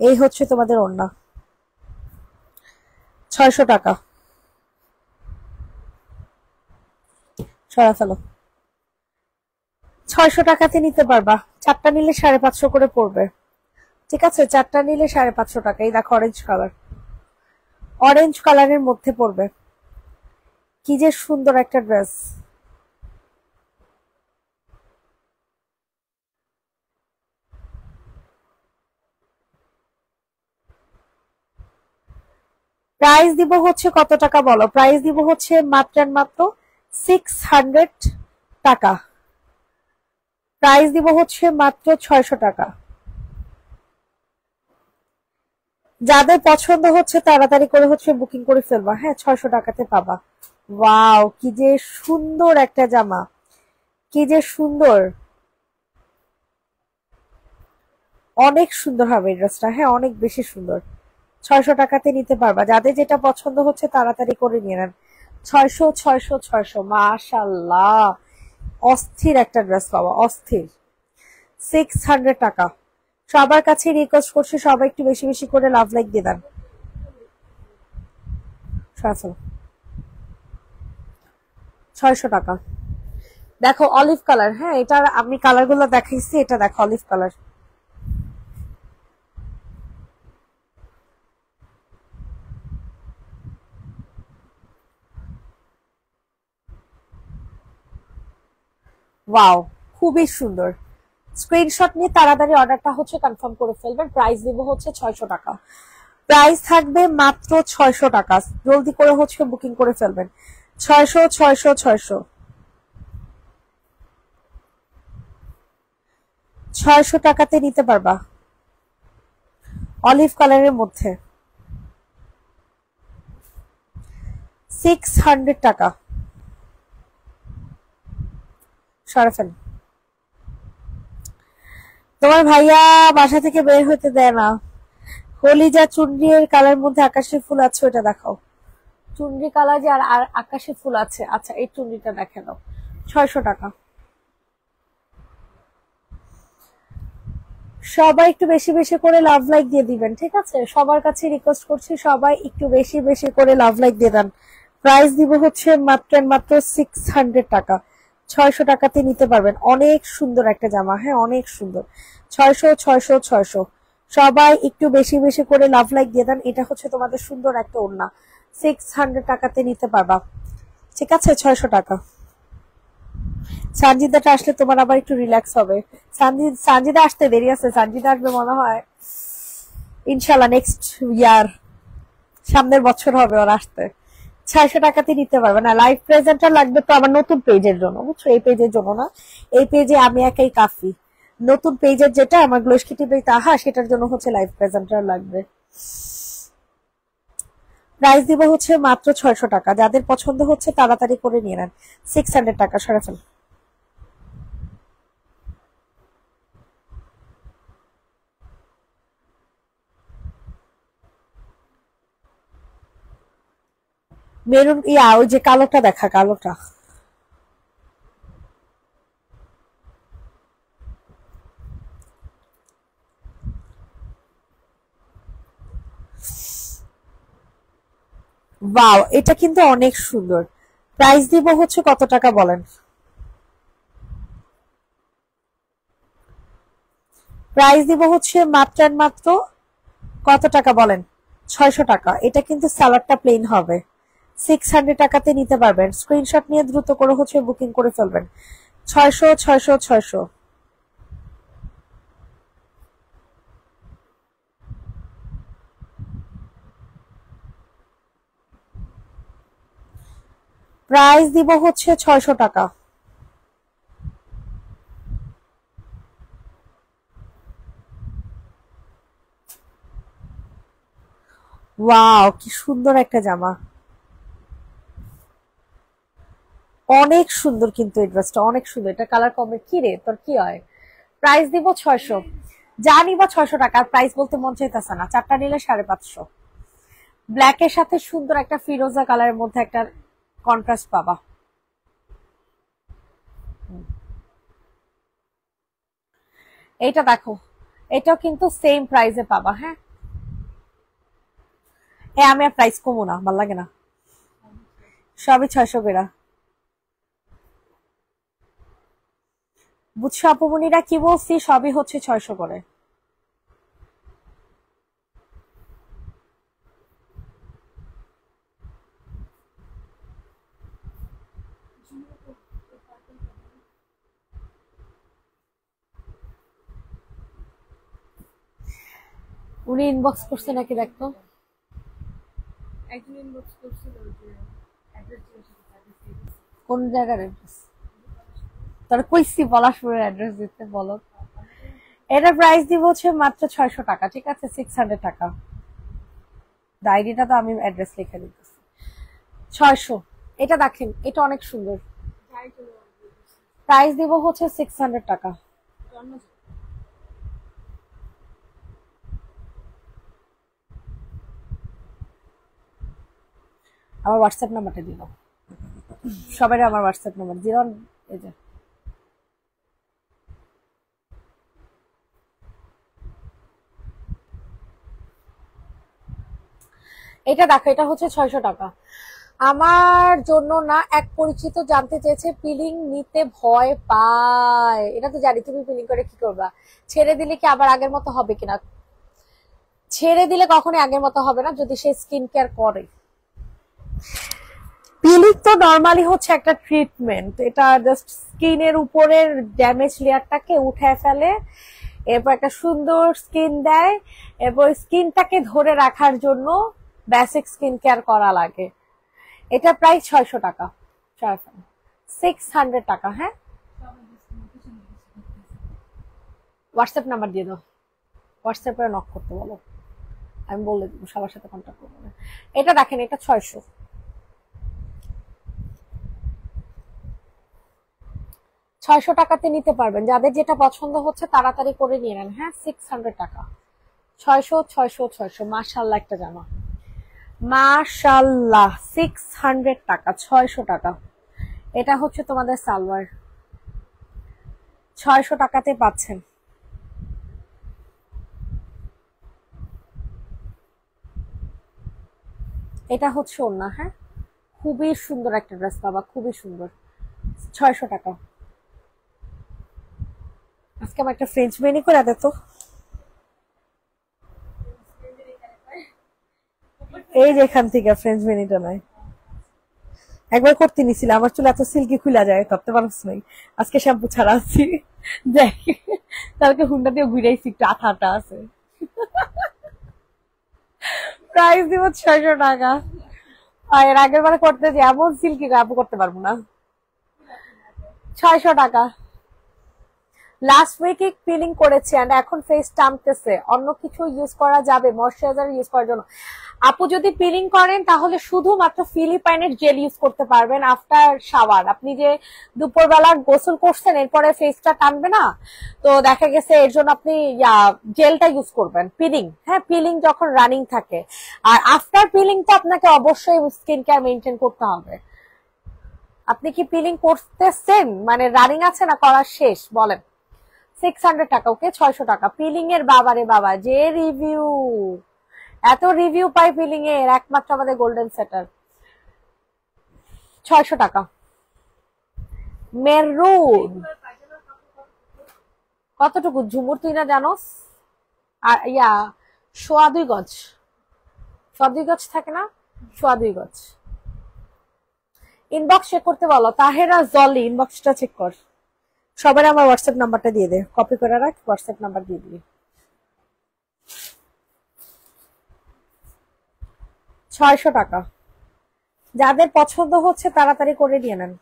এই হচ্ছে তোমাদের অন্য ছয়শো টাকা ছড়া ফেলো ছয়শো টাকাতে নিতে পারবা চারটা নিলে সাড়ে পাঁচশো করে পড়বে ঠিক আছে চারটা নিলে সাড়ে পাঁচশো টাকা এই দেখো অরেঞ্জ কালার অরেঞ্জ কালারের মধ্যে পড়বে কি যে সুন্দর একটা ড্রেস প্রাইস দিব হচ্ছে কত টাকা বলো প্রাইস দিব হচ্ছে মাত্র মাত্র সিক্স হান্ড্রেড টাকা প্রাইস দিব হচ্ছে মাত্র ছয়শো টাকা যাদের পছন্দ হচ্ছে তাড়াতাড়ি করে হচ্ছে বুকিং করে ফেলবা হ্যাঁ ছয়শো টাকাতে পাবা ওয়াও কি যে সুন্দর একটা জামা কি যে সুন্দর অনেক সুন্দর হবে ড্রেসটা হ্যাঁ অনেক বেশি সুন্দর ছয়শো টাকাতে নিতে পারবা যাদের যেটা পছন্দ হচ্ছে তাড়াতাড়ি করে নিয়ে নেন ছয়শো ছয়শো ছয়শো মাশাল্লাহ অস্থির একটা ড্রেস পাওয়া অস্থির সিক্স হান্ড্রেড টাকা সবার কাছে রিকোয়েস্ট করছি সবাই একটু বেশি বেশি করে লাভ লাইক দিয়ে দেন ছয়শো টাকা দেখো অলিভ কালার হ্যাঁ এটার আমি কালার গুলো দেখাইছি এটা দেখো অলিভ কালার ওয়াও খুবই সুন্দর স্ক্রিনশট নিয়ে তাড়াতাড়ি অর্ডারটা হচ্ছে কনফার্ম করে ফেলবেন প্রাইস দিব হচ্ছে ছয়শো টাকা প্রাইস থাকবে মাত্র ছয়শো টাকা জলদি করে হচ্ছে বুকিং করে ফেলবেন ছয়শো ছয়শো ছয়শো ছয়শো টাকাতে নিতে পারবা অলিভ কালারের মধ্যে সিক্স হান্ড্রেড টাকা সরে ফেল তোমার ভাইয়া বাসা থেকে বের হইতে দেয় না হোলি যা চুন্ডির কালার মধ্যে আকাশে ফুল আছে ওটা দেখাও চুন্ডি কালার যে আর আকাশে ফুল আছে আচ্ছা এই চুন্ডিটা দেখে দাও ছয়শ টাকা সবাই একটু বেশি বেশি করে লাভ লাইক দিয়ে দিবেন ঠিক আছে সবার কাছে রিকোয়েস্ট করছি সবাই একটু বেশি বেশি করে লাভ লাইক দিয়ে দেন প্রাইস দিব হচ্ছে মাত্র মাত্র সিক্স হান্ড্রেড টাকা ছয়শো টাকাতে নিতে পারবেন অনেক সুন্দর একটা জামা হ্যাঁ অনেক সুন্দর ছয়শো ছয়শো ছয়শো সবাই একটু বেশি বেশি করে লাভ লাইক দিয়ে দেন এটা হচ্ছে তোমাদের সুন্দর একটা ওড়না সিক্স হান্ড্রেড টাকাতে নিতে পারবা ঠিক আছে ছয়শো টাকা সানজিদাটা আসলে তোমার আবার একটু রিল্যাক্স হবে সানজিদা আসতে দেরি আছে সানজিদা আসবে মনে হয় ইনশাল্লাহ নেক্সট ইয়ার সামনের বছর হবে ওর আসতে ছয়শো টাকাতে নিতে পারবে না লাইভ প্রেজেন্টার লাগবে তো আমার নতুন পেজের জন্য বুঝছো এই পেজের জন্য না এই পেজে আমি একাই কাফি নতুন পেজের যেটা আমার গ্লোসকি টিভি তাহা সেটার জন্য হচ্ছে লাইভ প্রেজেন্টার লাগবে প্রাইস দিব হচ্ছে মাত্র ছয়শো টাকা যাদের পছন্দ হচ্ছে তাড়াতাড়ি করে নিয়ে নেন সিক্স হান্ড্রেড টাকা সরাসরি মেরুন ইয়া ওই যে কালোটা দেখা কালোটা বাও এটা কিন্তু অনেক সুন্দর প্রাইস দিব হচ্ছে কত টাকা বলেন প্রাইস দিব হচ্ছে মাত্র মাত্র কত টাকা বলেন ছয়শো টাকা এটা কিন্তু স্যালাডটা প্লেন হবে সিক্স হান্ড্রেড টাকাতে নিতে পারবেন স্ক্রিনশট নিয়ে দ্রুত করে হচ্ছে বুকিং করে ফেলবেন ছয়শো ছয়শো ছয়শো প্রাইস দিব হচ্ছে ছয়শো টাকা ওয়াও কি সুন্দর একটা জামা অনেক সুন্দর কিন্তু এই ড্রেসটা অনেক সুন্দর এটা কালার কমে কি রে তোর কি হয় প্রাইস দিব ছয়শো যা বা ছয়শো টাকা প্রাইস বলতে মন চাইতেছে না চারটা নিলে সাড়ে পাঁচশো ব্ল্যাক এর সাথে সুন্দর একটা ফিরোজা কালারের মধ্যে একটা কন্ট্রাস্ট পাবা এটা দেখো এটাও কিন্তু সেম প্রাইসে পাবা হ্যাঁ হ্যাঁ আমি আর প্রাইস কমো না ভাল লাগে না সবই ছয়শো বেড়া বুঝছো আপুমনিরা কি বলছি সবই হচ্ছে ছয়শো করে উনি ইনবক্স করছে নাকি দেখতো কোন জায়গার অ্যাড্রেস তোর কইছি পলাশপুরের অ্যাড্রেস দিতে বলো এটা প্রাইস দিব হচ্ছে মাত্র ছয়শো টাকা ঠিক আছে সিক্স হান্ড্রেড টাকা ডায়েরিটা তো আমি অ্যাড্রেস লিখে দিতেছি ছয়শো এটা দেখেন এটা অনেক সুন্দর প্রাইস দিব হচ্ছে সিক্স হান্ড্রেড টাকা আমার হোয়াটসঅ্যাপ নাম্বারটা দিল সবাই আমার হোয়াটসঅ্যাপ নাম্বার জিরো এই যে এটা দেখো এটা হচ্ছে ছয়শো টাকা আমার জন্য না এক পরিচিত জানতে চেয়েছে পিলিং নিতে ভয় পায় এটা তো জানি তুমি পিলিং করে কি করবা ছেড়ে দিলে কি আবার আগের মতো হবে কিনা ছেড়ে দিলে কখনই আগের মতো হবে না যদি সে স্কিন কেয়ার করে পিলিং তো নর্মালি হচ্ছে একটা ট্রিটমেন্ট এটা জাস্ট স্কিনের উপরের ড্যামেজ লেয়ারটাকে উঠে ফেলে এরপর একটা সুন্দর স্কিন দেয় এরপর স্কিনটাকে ধরে রাখার জন্য বেসিক স্কিন কেয়ার করা লাগে এটা প্রায় ছয়শো টাকা সিক্স হান্ড্রেড টাকা হ্যাঁ হোয়াটসঅ্যাপ নাম্বার দিয়ে দাও হোয়াটসঅ্যাপে নক করতে বলো আমি বলে দেবো সবার সাথে কন্ট্যাক্ট করবো এটা দেখেন এটা ছয়শো ছয়শো টাকাতে নিতে পারবেন যাদের যেটা পছন্দ হচ্ছে তাড়াতাড়ি করে নিয়ে নেন হ্যাঁ সিক্স হান্ড্রেড টাকা ছয়শো ছয়শো ছয়শো মাসাল্লাহ একটা জামা মাশাল্লাহ সিক্স হান্ড্রেড টাকা ছয়শো টাকা এটা হচ্ছে তোমাদের সালোয়ার ছয়শো টাকাতে পাচ্ছেন এটা হচ্ছে অন্য হ্যাঁ খুবই সুন্দর একটা ড্রেস বাবা খুবই সুন্দর ছয়শো টাকা আজকে আমার একটা ফ্রেঞ্চ মেনি করে দে তো এই যে এখান থেকে ফ্রেঞ্চ বেনিটা নাই একবার করতে নিছিল আমার চুল এত সিল্কি খুলা যায় ভাবতে পারছ নাই আজকে শ্যাম্পু ছাড়া আছি দেখ কালকে হুন্ডা দিয়ে ঘুরাইছি একটু আঠা আঠা আছে প্রাইস দিব ছয়শো টাকা আর এর আগের বারে করতে যে এমন সিল্কি আপু করতে পারবো না ছয়শো টাকা লাস্ট উইকে পিলিং করেছি অ্যান্ড এখন ফেস টামতেছে অন্য কিছু ইউজ করা যাবে ময়শ্চারাইজার ইউজ করার জন্য আপু যদি পিলিং করেন তাহলে শুধুমাত্র ফিলিপাইনের জেল ইউজ করতে পারবেন আফটার শাওয়ার আপনি যে দুপুরবেলা গোসল করছেন এরপরে ফেসটা টানবে না তো দেখা গেছে এর জন্য আপনি জেলটা ইউজ করবেন পিলিং হ্যাঁ পিলিং যখন রানিং থাকে আর আফটার পিলিং তো আপনাকে অবশ্যই স্কিন কেয়ার মেনটেন করতে হবে আপনি কি পিলিং করতেছেন মানে রানিং আছে না করা শেষ বলেন সিক্স হান্ড্রেড টাকা ওকে ছয়শো টাকা পিলিং এর বাবারে বাবা যে রিভিউ এত রিভিউ পাই পিলিং এর একমাত্র আমাদের গোল্ডেন সেটার ছয়শো টাকা মেরুন কতটুকু ঝুমুর তুই না জানোস আর ইয়া সোয়া দুই গজ সোয়া দুই গজ থাকে না সোয়া দুই গজ ইনবক্স চেক করতে বলো তাহেরা জলি ইনবক্সটা চেক কর সবার আমার হোয়াটসঅ্যাপ নাম্বারটা দিয়ে দে কপি করে রাখ হোয়াটসঅ্যাপ নাম্বার দিয়ে দিবি ছয়শো টাকা যাদের পছন্দ হচ্ছে তাড়াতাড়ি করে নিয়ে নেন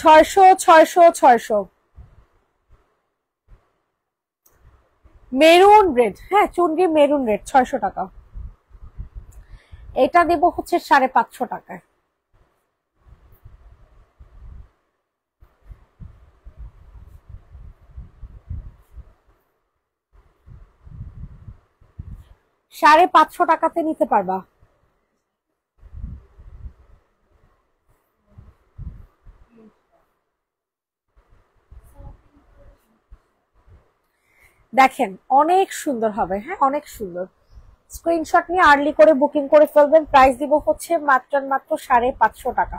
ছয়শো ছয়শো ছয়শো মেরুন রেড হ্যাঁ চুনরি মেরুন রেড ছয়শো টাকা এটা দেব হচ্ছে সাড়ে পাঁচশো টাকায় সাড়ে পাঁচশো টাকাতে নিতে পারবা দেখেন অনেক সুন্দর হবে হ্যাঁ অনেক সুন্দর স্ক্রিনশট নিয়ে আর্লি করে বুকিং করে ফেলবেন প্রাইস দিব হচ্ছে মাত্র মাত্র সাড়ে পাঁচশো টাকা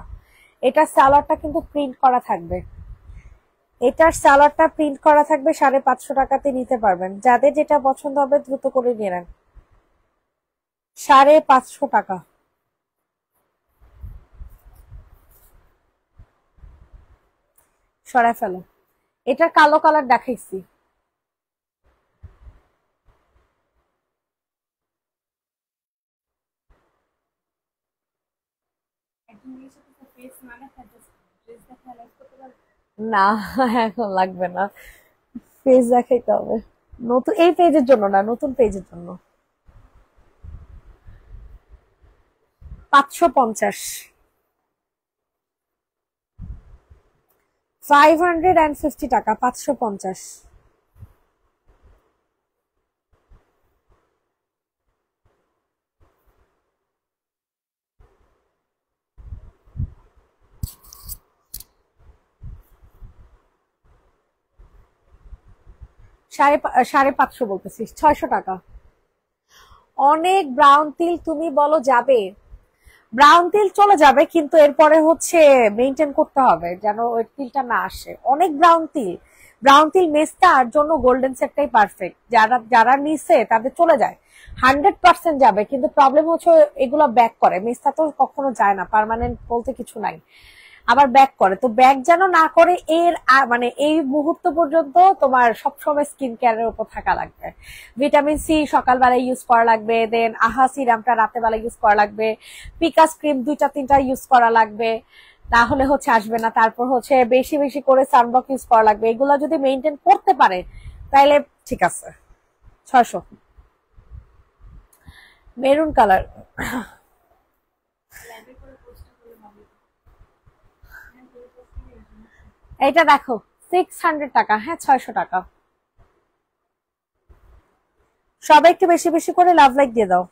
এটা স্যালাডটা কিন্তু প্রিন্ট করা থাকবে এটার স্যালাডটা প্রিন্ট করা থাকবে সাড়ে পাঁচশো টাকাতে নিতে পারবেন যাদের যেটা পছন্দ হবে দ্রুত করে নিয়ে নেন সাড়ে পাঁচশো টাকা সরা ফেলো এটার কালো কালার দেখাইছি না এখন লাগবে না পেজ দেখাইতে হবে নতুন এই পেজের জন্য না নতুন পেজের জন্য পাঁচশো পঞ্চাশ ফাইভ হান্ড্রেড অ্যান্ড ফিফটি টাকা পাঁচশো পঞ্চাশ সাড়ে সাড়ে পাঁচশো বলতেছি ছয়শো টাকা অনেক ব্রাউন তিল তুমি বলো যাবে ব্রাউন তিল চলে যাবে কিন্তু এরপরে হচ্ছে মেনটেন করতে হবে যেন ওই তিলটা না আসে অনেক ব্রাউন তিল ব্রাউন তিল মেসটার জন্য গোল্ডেন সেটটাই পারফেক্ট যারা যারা নিছে তাদের চলে যায় হান্ড্রেড পার্সেন্ট যাবে কিন্তু প্রবলেম হচ্ছে এগুলো ব্যাক করে মেসটা তো কখনো যায় না পারমানেন্ট বলতে কিছু নাই আবার ব্যাক করে তো ব্যাক যেন না করে এর মানে এই মুহূর্ত পর্যন্ত তোমার সবসময় স্কিন কেয়ারের উপর থাকা লাগবে ভিটামিন সি সকালবেলায় ইউজ করা লাগবে দেন আহা সিরামটা রাতেবেলা ইউজ করা লাগবে পিকাস ক্রিম দুইটা তিনটা ইউজ করা লাগবে তাহলে হচ্ছে আসবে না তারপর হচ্ছে বেশি বেশি করে সানবক ইউজ করা লাগবে এগুলো যদি মেনটেন করতে পারে তাহলে ঠিক আছে ছয়শো মেরুন কালার এটা দেখো সিক্স হান্ড্রেড টাকা হ্যাঁ ছয়শো টাকা সবাই একটু বেশি বেশি করে লাভ লাইক দিয়ে দাও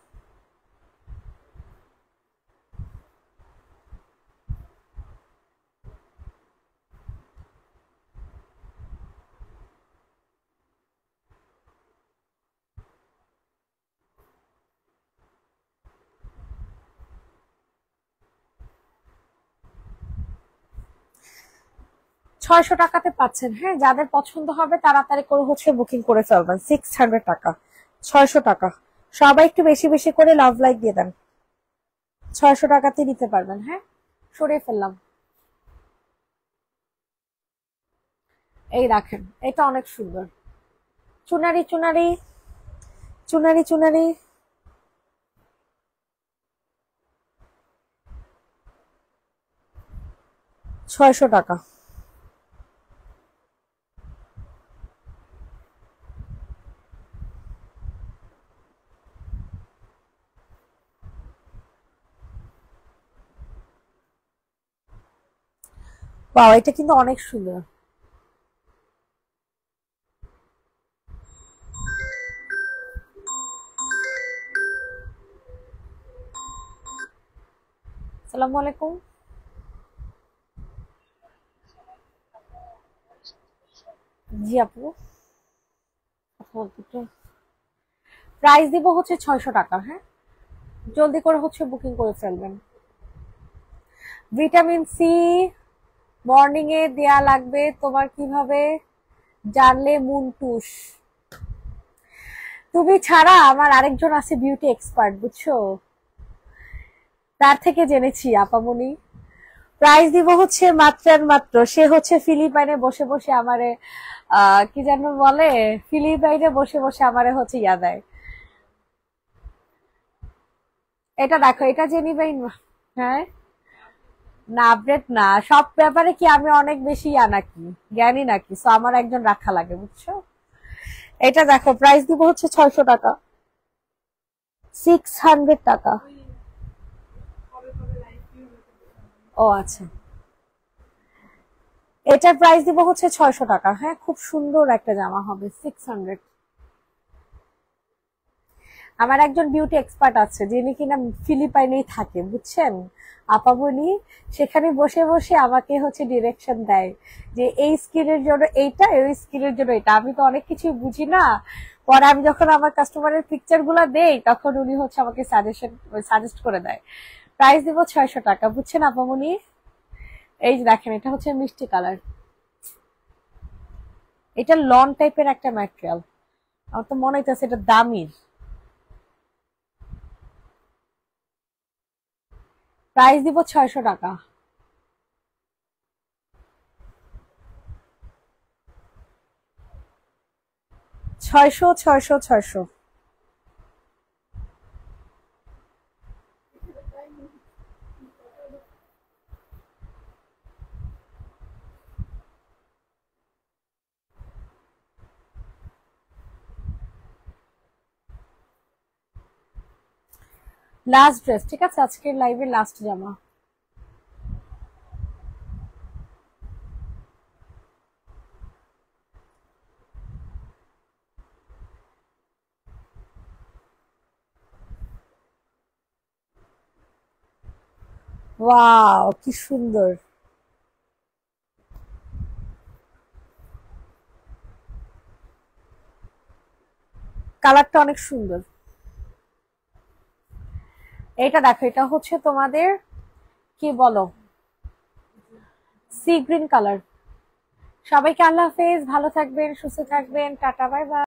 ছয়শো টাকাতে পাচ্ছেন হ্যাঁ যাদের পছন্দ হবে তাড়াতাড়ি করে হচ্ছে বুকিং করে ফেলবেন সিক্স হান্ড্রেড টাকা ছয়শো টাকা সবাই একটু বেশি বেশি করে লাভ লাইক দিয়ে দেন ছয়শো টাকাতে নিতে পারবেন হ্যাঁ সরিয়ে ফেললাম এই রাখেন এটা অনেক সুন্দর চুনারি চুনারি চুনারি চুনারি ছয়শো টাকা বা এটা কিন্তু অনেক সুন্দর আসসালামু আলাইকুম জি আপু প্রাইস আচ্ছা, দিব হচ্ছে ছয়শো টাকা হ্যাঁ জলদি করে হচ্ছে বুকিং করে ফেলবেন ভিটামিন সি মর্নিং এ দেয়া লাগবে তোমার কিভাবে জানলে মুনটুস তুমি ছাড়া আমার আরেকজন আছে বিউটি এক্সপার্ট বুঝছো তার থেকে জেনেছি আপামনি প্রাইজ দিব হচ্ছে মাত্রার মাত্র সে হচ্ছে ফিলিপাইনে বসে বসে আমারে কি যেন বলে ফিলিপাইনে বসে বসে আমারে হচ্ছে ইয়া দেয় এটা দেখো এটা জেনিবাইন হ্যাঁ না আপডেট না সব ব্যাপারে কি আমি অনেক বেশি নাকি জ্ঞানী নাকি সো আমার একজন রাখা লাগে বুঝছো এটা দেখো প্রাইস দিব হচ্ছে ছয়শো টাকা সিক্স হান্ড্রেড টাকা ও আচ্ছা এটার প্রাইস দিব হচ্ছে ছয়শো টাকা হ্যাঁ খুব সুন্দর একটা জামা হবে সিক্স হান্ড্রেড আমার একজন বিউটি এক্সপার্ট আছে যিনি কিনা ফিলিপাইনেই থাকে বুঝছেন আপাবনি সেখানে বসে বসে আমাকে হচ্ছে ডিরেকশন দেয় যে এই স্কিনের জন্য এইটা এই স্কিনের জন্য এটা আমি তো অনেক কিছুই বুঝি না পরে আমি যখন আমার কাস্টমারের গুলো দেই তখন উনি হচ্ছে আমাকে সাজেশন সাজেস্ট করে দেয় প্রাইস দিব ছয়শো টাকা বুঝছেন আপামনি এই যে দেখেন এটা হচ্ছে মিষ্টি কালার এটা লন টাইপের একটা ম্যাটেরিয়াল আমার তো মনে হইতেছে এটা দামির প্রাইস দিব ছয়শো টাকা ছয়শো ছয়শো ছয়শো লাস্ট ড্রেস ঠিক আছে আজকের লাইভে লাস্ট জামা কি সুন্দর কালারটা অনেক সুন্দর এটা দেখো এটা হচ্ছে তোমাদের কি বলো সি গ্রিন কালার সবাইকে আল্লাহ হাফেজ ভালো থাকবেন সুস্থ থাকবেন টাটা বাই বাই